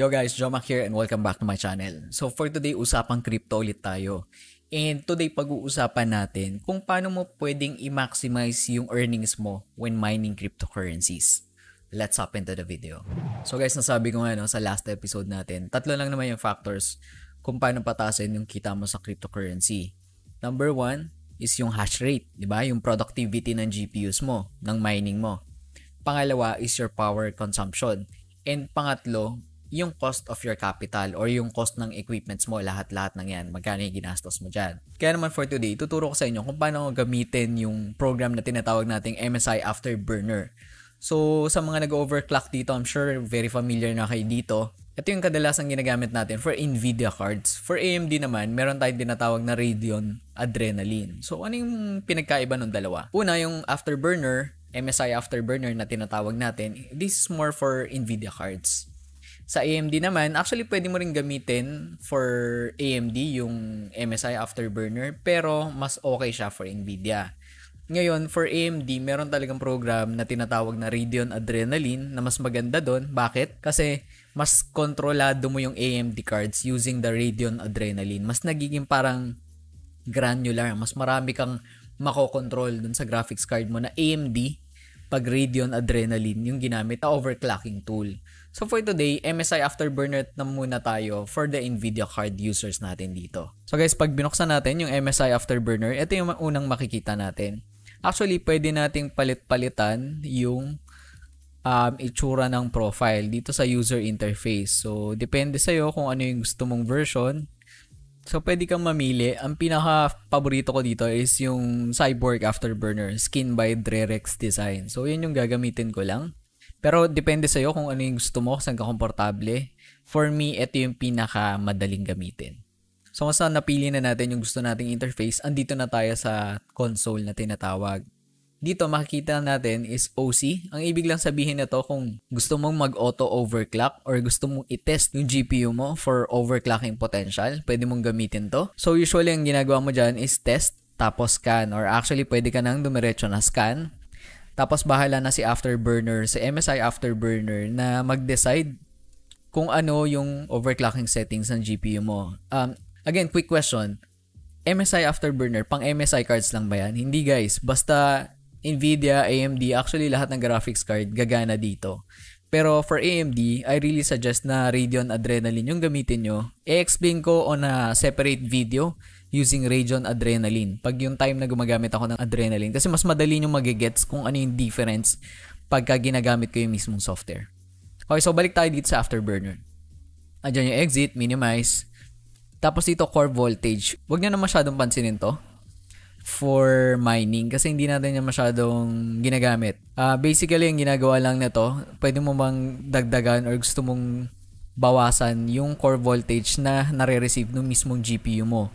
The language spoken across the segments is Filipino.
Yo guys, Jomac here and welcome back to my channel. So for today, usapang crypto ulit tayo. And today pag-uusapan natin kung paano mo pwedeng i-maximize yung earnings mo when mining cryptocurrencies. Let's hop into the video. So guys, nasabi ko nga no, sa last episode natin, tatlo lang naman yung factors kung paano patasin yung kita mo sa cryptocurrency. Number one is yung hash rate, di ba? Yung productivity ng GPUs mo, ng mining mo. Pangalawa is your power consumption. And pangatlo yung cost of your capital or yung cost ng equipments mo, lahat-lahat ng yan, magkano yung ginastos mo dyan. Kaya naman for today, tuturo ko sa inyo kung paano gamitin yung program na tinatawag nating MSI Afterburner. So, sa mga nag-overclock dito, I'm sure very familiar na kayo dito. Ito yung kadalasang ginagamit natin for NVIDIA cards. For AMD naman, meron tayong dinatawag na Radeon Adrenaline. So, ano yung pinagkaiba ng dalawa? Una, yung Afterburner, MSI Afterburner na tinatawag natin, this is more for NVIDIA cards. Sa AMD naman, actually pwede mo rin gamitin for AMD yung MSI Afterburner pero mas okay siya for Nvidia. Ngayon, for AMD, meron talagang program na tinatawag na Radeon Adrenaline na mas maganda doon. Bakit? Kasi mas kontrolado mo yung AMD cards using the Radeon Adrenaline. Mas nagiging parang granular. Mas marami kang makokontrol dun sa graphics card mo na AMD pag Radeon Adrenaline yung ginamit na overclocking tool. So for today, MSI Afterburner na muna tayo for the NVIDIA card users natin dito. So guys, pag binuksan natin yung MSI Afterburner, ito yung unang makikita natin. Actually, pwede nating palit-palitan yung um, itsura ng profile dito sa user interface. So depende sa'yo kung ano yung gusto mong version. So pwede kang mamili. Ang pinaka-paborito ko dito is yung Cyborg Afterburner skin by Drerex Design. So yun yung gagamitin ko lang. Pero depende sa iyo kung ano yung gusto mo, saan ka komportable. For me, ito yung pinaka madaling gamitin. So, mas napili na natin yung gusto nating interface, andito na tayo sa console na tinatawag. Dito makikita natin is OC. Ang ibig lang sabihin nito kung gusto mong mag-auto overclock or gusto mong i-test yung GPU mo for overclocking potential, pwede mong gamitin to. So usually ang ginagawa mo dyan is test tapos scan or actually pwede ka nang dumiretso na scan tapos bahala na si Afterburner, si MSI Afterburner na mag-decide kung ano yung overclocking settings ng GPU mo. Um, again, quick question. MSI Afterburner, pang MSI cards lang ba yan? Hindi guys, basta NVIDIA, AMD, actually lahat ng graphics card gagana dito. Pero for AMD, I really suggest na Radeon Adrenaline yung gamitin nyo. I-explain ko on a separate video using Radeon Adrenaline. Pag yung time na gumagamit ako ng Adrenaline. Kasi mas madali nyo magigets kung ano yung difference pagka ginagamit ko yung mismong software. Okay, so balik tayo dito sa afterburner. Andiyan yung exit, minimize. Tapos dito core voltage. Huwag nyo na masyadong pansinin to for mining kasi hindi natin yan masyadong ginagamit. Uh, basically, ang ginagawa lang nito, pwede mo bang dagdagan or gusto mong bawasan yung core voltage na nare-receive ng mismong GPU mo.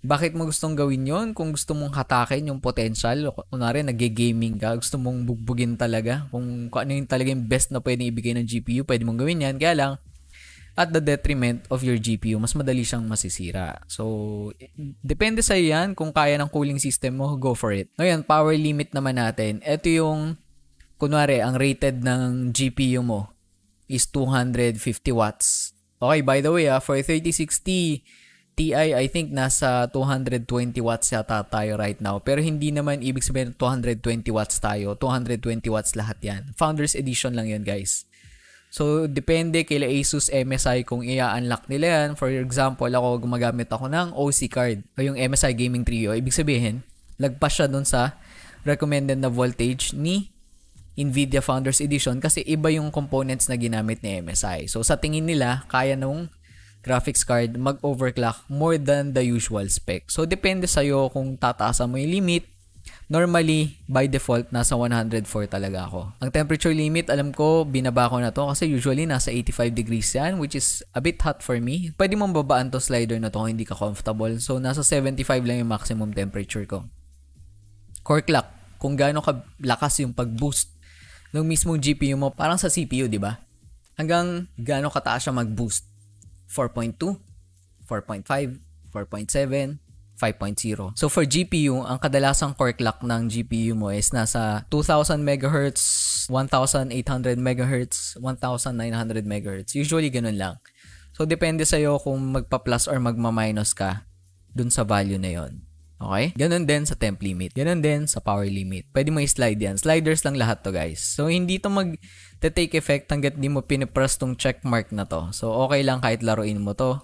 Bakit mo gustong gawin yon Kung gusto mong hatakin yung potential, kunwari nag-gaming ka, gusto mong bugbugin talaga, kung, kung ano yung talaga yung best na pwedeng ibigay ng GPU, pwede mong gawin yan. Kaya lang, at the detriment of your GPU, mas madali siyang masisira. So, depende sa yan. Kung kaya ng cooling system mo, go for it. Ngayon, power limit naman natin. Ito yung, kunwari, ang rated ng GPU mo is 250 watts. Okay, by the way, ah, for 3060, TI, I think nasa 220 watts yata tayo right now. Pero hindi naman ibig sabihin 220 watts tayo. 220 watts lahat yan. Founders Edition lang yan guys. So, depende kay Asus MSI kung i-unlock nila yan. For example, ako gumagamit ako ng OC card o yung MSI Gaming Trio. Ibig sabihin, lagpas siya dun sa recommended na voltage ni NVIDIA Founders Edition kasi iba yung components na ginamit ni MSI. So, sa tingin nila, kaya nung graphics card mag-overclock more than the usual spec. So, depende sa'yo kung tataasan mo yung limit. Normally, by default, nasa 104 talaga ako. Ang temperature limit, alam ko, binaba ko na to kasi usually nasa 85 degrees yan, which is a bit hot for me. Pwede mong babaan to slider na to kung hindi ka comfortable. So, nasa 75 lang yung maximum temperature ko. Core clock, kung gaano kalakas yung pag-boost ng mismong GPU mo, parang sa CPU, di ba? Hanggang gaano kataas siya mag-boost. 4.2, 4.5, 4.7, 5.0. So for GPU, ang kadalasang core clock ng GPU mo is nasa 2,000 MHz, 1,800 MHz, 1,900 MHz. Usually ganun lang. So depende sa iyo kung magpa-plus or magma-minus ka dun sa value na yon. Okay? Ganun din sa temp limit. Ganun din sa power limit. Pwede mo i-slide yan. Sliders lang lahat to guys. So, hindi to mag take effect hanggat di mo pinipress tong check na to. So, okay lang kahit laruin mo to.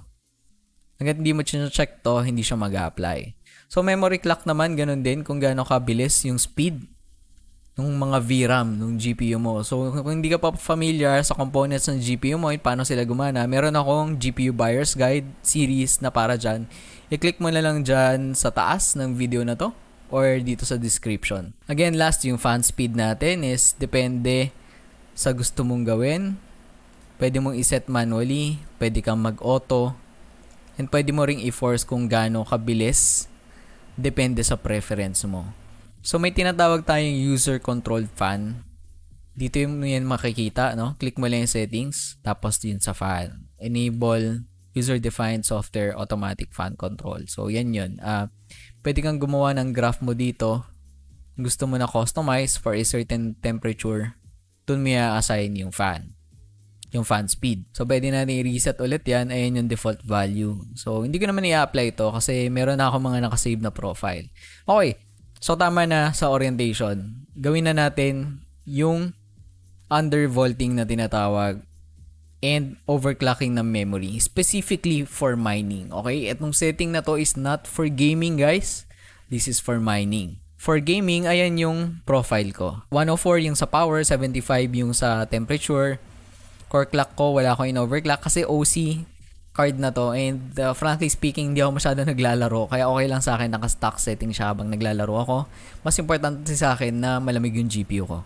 Hanggat hindi mo check to, hindi siya mag apply So, memory clock naman, ganun din kung gaano kabilis yung speed nung mga VRAM, nung GPU mo. So, kung hindi ka pa familiar sa components ng GPU mo, eh, paano sila gumana, meron akong GPU Buyer's Guide series na para diyan. I-click mo na lang diyan sa taas ng video na to or dito sa description. Again, last, yung fan speed natin is depende sa gusto mong gawin. Pwede mong iset manually, pwede kang mag-auto, and pwede mo ring i-force kung gaano kabilis depende sa preference mo. So may tinatawag tayong user-controlled fan. Dito yung yan makikita, no? Click mo lang yung settings, tapos din sa fan. Enable user-defined software automatic fan control. So yan yun. Uh, pwede kang gumawa ng graph mo dito. Gusto mo na customize for a certain temperature. Doon mo i-assign yung fan yung fan speed. So, pwede na i-reset ulit yan. Ayan yung default value. So, hindi ko naman i-apply ito kasi meron na ako mga nakasave na profile. Okay, So tama na sa orientation. Gawin na natin yung undervolting na tinatawag and overclocking ng memory specifically for mining. Okay? Etong setting na to is not for gaming, guys. This is for mining. For gaming, ayan yung profile ko. 104 yung sa power, 75 yung sa temperature. Core clock ko, wala ko in overclock kasi OC card na to and uh, frankly speaking hindi ako masyado naglalaro kaya okay lang sa akin naka-stock setting siya habang naglalaro ako mas importante sa akin na malamig yung GPU ko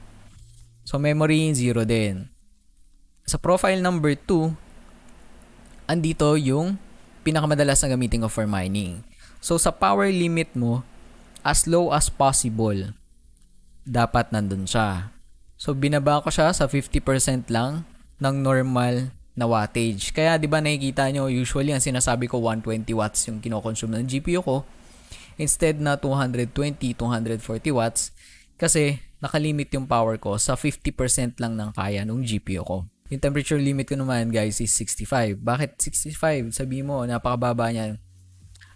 so memory zero din sa profile number 2 andito yung pinakamadalas na gamitin ko for mining so sa power limit mo as low as possible dapat nandun siya so binaba ko siya sa 50% lang ng normal na wattage. Kaya 'di ba nakikita nyo, usually ang sinasabi ko 120 watts yung kinokonsume ng GPU ko instead na 220, 240 watts kasi nakalimit yung power ko sa 50% lang ng kaya ng GPU ko. Yung temperature limit ko naman guys is 65. Bakit 65? Sabi mo, napakababa niyan.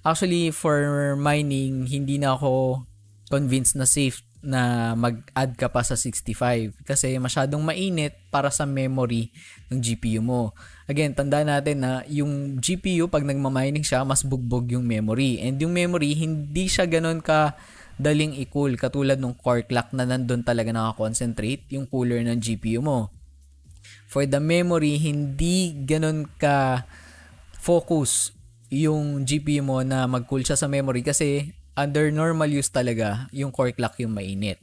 Actually, for mining, hindi na ako convinced na safe na mag-add ka pa sa 65 kasi masyadong mainit para sa memory ng GPU mo. Again, tanda natin na yung GPU pag nagmamining siya, mas bugbog yung memory. And yung memory, hindi siya ganun ka daling i-cool katulad ng core clock na nandun talaga nakakonsentrate yung cooler ng GPU mo. For the memory, hindi ganun ka focus yung GPU mo na mag-cool siya sa memory kasi under normal use talaga, yung core clock yung mainit.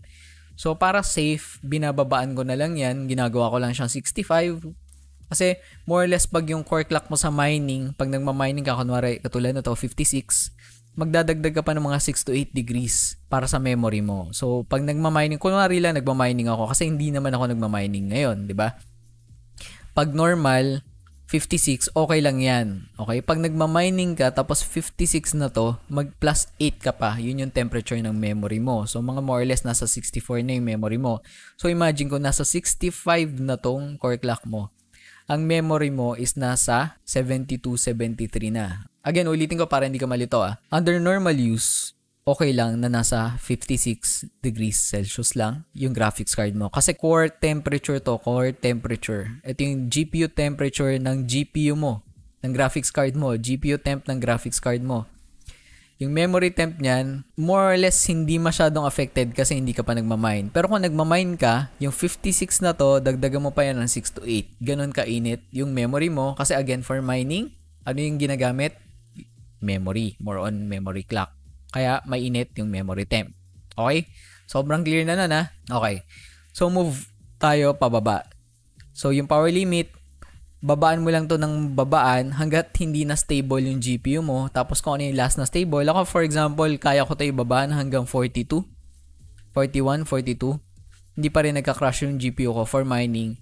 So, para safe, binababaan ko na lang yan. Ginagawa ko lang siyang 65. Kasi, more or less, pag yung core clock mo sa mining, pag nagmamining ka, kunwari, katulad na to, 56, magdadagdag ka pa ng mga 6 to 8 degrees para sa memory mo. So, pag nagmamining, kunwari lang, nagmamining ako kasi hindi naman ako nagmamining ngayon, di ba? Pag normal, 56, okay lang yan. Okay? Pag nagmamining ka, tapos 56 na to, mag plus 8 ka pa. Yun yung temperature ng memory mo. So, mga more or less, nasa 64 na yung memory mo. So, imagine ko, nasa 65 na tong core clock mo. Ang memory mo is nasa 72, 73 na. Again, ulitin ko para hindi ka malito ah. Under normal use, okay lang na nasa 56 degrees Celsius lang yung graphics card mo. Kasi core temperature to, core temperature. Ito yung GPU temperature ng GPU mo, ng graphics card mo, GPU temp ng graphics card mo. Yung memory temp niyan, more or less hindi masyadong affected kasi hindi ka pa nagmamine. Pero kung nagmamine ka, yung 56 na to, dagdagan mo pa yan ng 6 to 8. Ganon kainit yung memory mo. Kasi again, for mining, ano yung ginagamit? Memory. More on memory clock. Kaya may init yung memory temp. Okay? Sobrang clear na nun ha. Ah. Okay. So move tayo pababa. So yung power limit, babaan mo lang to ng babaan hanggat hindi na stable yung GPU mo. Tapos kung ano yung last na stable. Ako for example, kaya ko to ibabaan hanggang 42. 41, 42. Hindi pa rin nagka-crash yung GPU ko for mining.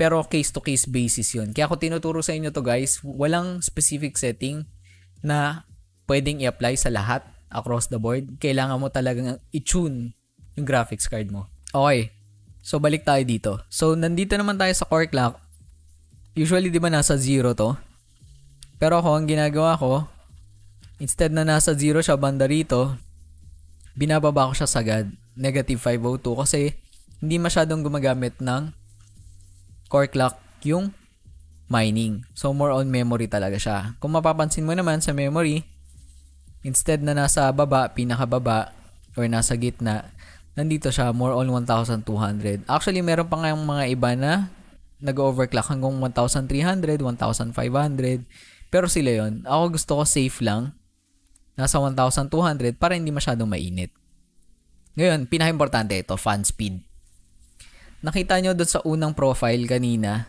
Pero case to case basis yun. Kaya ako tinuturo sa inyo to guys, walang specific setting na pwedeng i-apply sa lahat across the board, kailangan mo talagang i-tune yung graphics card mo. Okay. So, balik tayo dito. So, nandito naman tayo sa core clock. Usually, di ba nasa 0 to? Pero ako, ang ginagawa ko, instead na nasa 0 siya banda rito, binababa ko siya sagad. Negative 502 kasi hindi masyadong gumagamit ng core clock yung mining. So, more on memory talaga siya. Kung mapapansin mo naman sa memory, Instead na nasa baba, pinakababa, or nasa gitna, nandito siya, more on 1,200. Actually, meron pa nga mga iba na nag-overclock hanggang 1,300, 1,500. Pero sila yon Ako gusto ko safe lang. Nasa 1,200 para hindi masyadong mainit. Ngayon, pinaka-importante ito, fan speed. Nakita nyo doon sa unang profile kanina,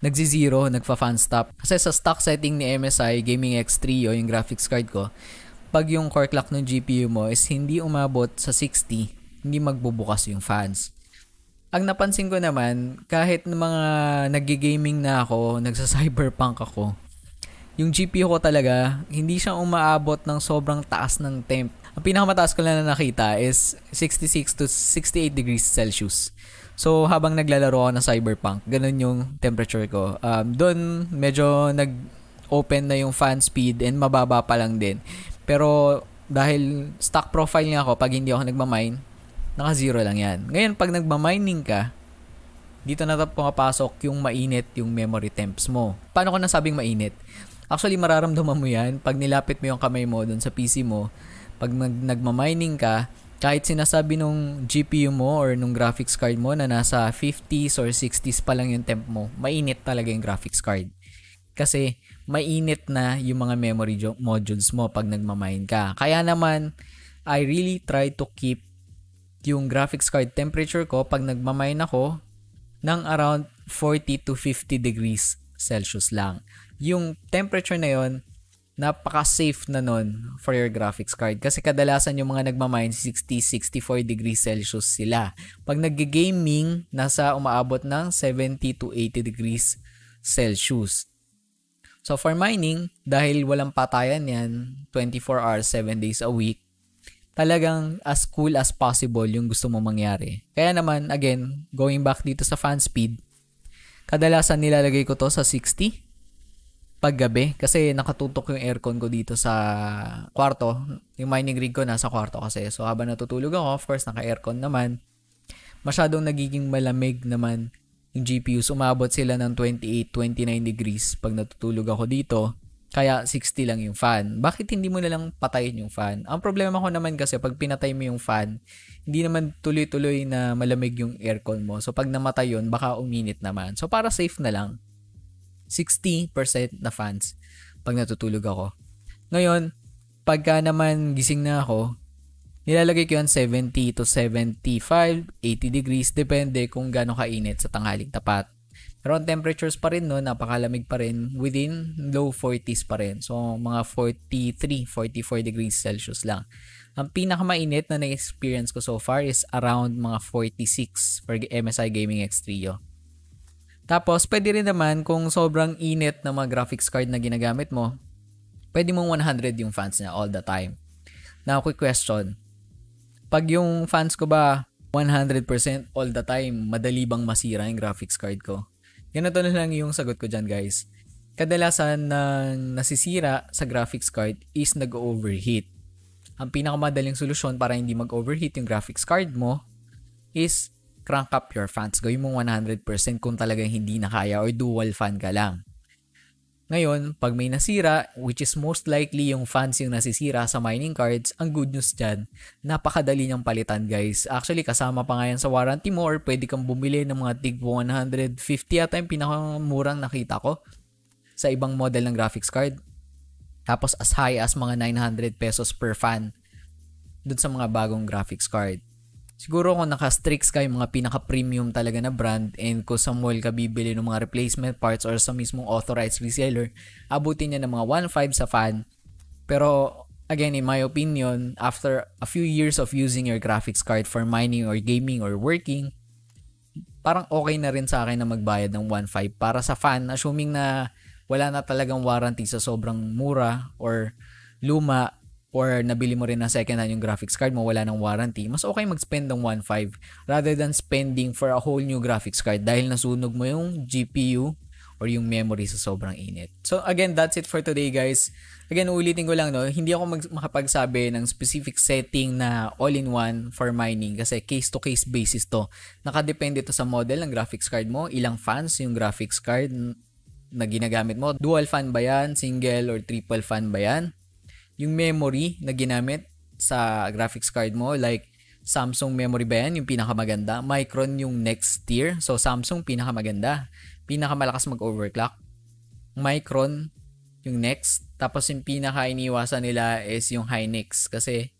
nagsi-zero, nagfa-fan stop. Kasi sa stock setting ni MSI Gaming X3 o yung graphics card ko, pag yung core clock ng GPU mo is hindi umabot sa 60, hindi magbubukas yung fans. Ang napansin ko naman, kahit ng mga nagigaming na ako, nagsa-cyberpunk ako, yung GPU ko talaga, hindi siya umaabot ng sobrang taas ng temp. Ang pinakamataas ko lang na nakita is 66 to 68 degrees Celsius. So, habang naglalaro ako ng Cyberpunk, ganun yung temperature ko. Um, Doon, medyo nag-open na yung fan speed and mababa pa lang din. Pero dahil stock profile niya ako, pag hindi ako nagmamine, naka-zero lang yan. Ngayon, pag nagmamining ka, dito na pumapasok yung mainit yung memory temps mo. Paano ko nasabing mainit? Actually, mararamdaman mo yan pag nilapit mo yung kamay mo dun sa PC mo. Pag nag- nagmamining ka, kahit sinasabi nung GPU mo or nung graphics card mo na nasa 50s or 60s pa lang yung temp mo, mainit talaga yung graphics card. Kasi mainit na yung mga memory jo- modules mo pag nagmamine ka. Kaya naman, I really try to keep yung graphics card temperature ko pag nagmamine ako ng around 40 to 50 degrees Celsius lang. Yung temperature na yon napaka-safe na nun for your graphics card. Kasi kadalasan yung mga nagmamine, 60, 64 degrees Celsius sila. Pag nag-gaming, nasa umaabot ng 70 to 80 degrees Celsius. So for mining, dahil walang patayan yan, 24 hours, 7 days a week, talagang as cool as possible yung gusto mo mangyari. Kaya naman, again, going back dito sa fan speed, kadalasan nilalagay ko to sa 60 paggabi kasi nakatutok yung aircon ko dito sa kwarto. Yung mining rig ko nasa kwarto kasi. So habang natutulog ako, of course, naka-aircon naman. Masyadong nagiging malamig naman yung GPUs, umabot sila ng 28-29 degrees pag natutulog ako dito. Kaya 60 lang yung fan. Bakit hindi mo na lang patayin yung fan? Ang problema ko naman kasi pag pinatay mo yung fan, hindi naman tuloy-tuloy na malamig yung aircon mo. So pag namatay yun, baka uminit naman. So para safe na lang, 60% na fans pag natutulog ako. Ngayon, pagka naman gising na ako, Nilalagay ko yun 70 to 75, 80 degrees, depende kung gaano kainit sa tanghaling tapat. Pero ang temperatures pa rin no, napakalamig pa rin, within low 40s pa rin. So mga 43, 44 degrees Celsius lang. Ang pinakamainit na na-experience ko so far is around mga 46 for MSI Gaming X3 Yo. Tapos, pwede rin naman kung sobrang init ng mga graphics card na ginagamit mo, pwede mong 100 yung fans niya all the time. Now, quick question. Pag yung fans ko ba 100% all the time, madali bang masira yung graphics card ko? Ganito na lang yung sagot ko dyan guys. Kadalasan na nasisira sa graphics card is nag-overheat. Ang pinakamadaling solusyon para hindi mag-overheat yung graphics card mo is crank up your fans. Gawin mong 100% kung talagang hindi na kaya or dual fan ka lang. Ngayon, pag may nasira, which is most likely yung fans yung nasisira sa mining cards, ang good news dyan, napakadali niyang palitan guys. Actually, kasama pa nga yan sa warranty mo pwede kang bumili ng mga tig 150 yata yung pinakamurang nakita ko sa ibang model ng graphics card. Tapos as high as mga 900 pesos per fan dun sa mga bagong graphics card siguro kung naka-strix ka yung mga pinaka-premium talaga na brand and kung sa mall ka bibili ng mga replacement parts or sa mismong authorized reseller, abutin niya ng mga 1.5 sa fan. Pero again, in my opinion, after a few years of using your graphics card for mining or gaming or working, parang okay na rin sa akin na magbayad ng 1.5 para sa fan assuming na wala na talagang warranty sa sobrang mura or luma or nabili mo rin ng second hand yung graphics card mo, wala ng warranty, mas okay mag-spend ng 1.5 rather than spending for a whole new graphics card dahil nasunog mo yung GPU or yung memory sa sobrang init. So again, that's it for today guys. Again, uulitin ko lang no, hindi ako mag- makapagsabi ng specific setting na all-in-one for mining kasi case-to-case basis to. Nakadepende to sa model ng graphics card mo, ilang fans yung graphics card na ginagamit mo. Dual fan ba yan? Single or triple fan ba yan? yung memory na ginamit sa graphics card mo, like Samsung memory ba yan, yung pinakamaganda? Micron yung next tier. So, Samsung pinakamaganda. Pinakamalakas mag-overclock. Micron yung next. Tapos yung pinaka-iniwasan nila is yung Hynix. Kasi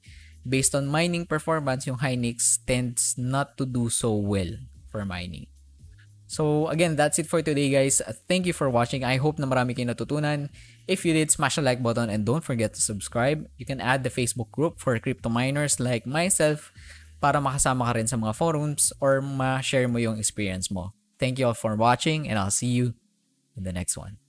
based on mining performance, yung Hynix tends not to do so well for mining. So again, that's it for today guys. Thank you for watching. I hope na marami kayo natutunan. If you did, smash the like button and don't forget to subscribe. You can add the Facebook group for crypto miners like myself para makasama ka rin sa mga forums or ma-share mo yung experience mo. Thank you all for watching and I'll see you in the next one.